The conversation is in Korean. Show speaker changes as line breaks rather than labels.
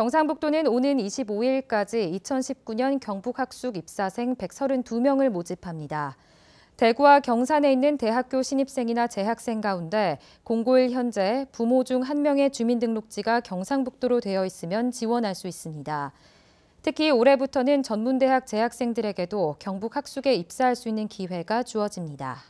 경상북도는 오는 25일까지 2019년 경북학숙 입사생 132명을 모집합니다. 대구와 경산에 있는 대학교 신입생이나 재학생 가운데 공고일 현재 부모 중 한 명의 주민등록지가 경상북도로 되어 있으면 지원할 수 있습니다. 특히 올해부터는 전문대학 재학생들에게도 경북 학숙에 입사할 수 있는 기회가 주어집니다.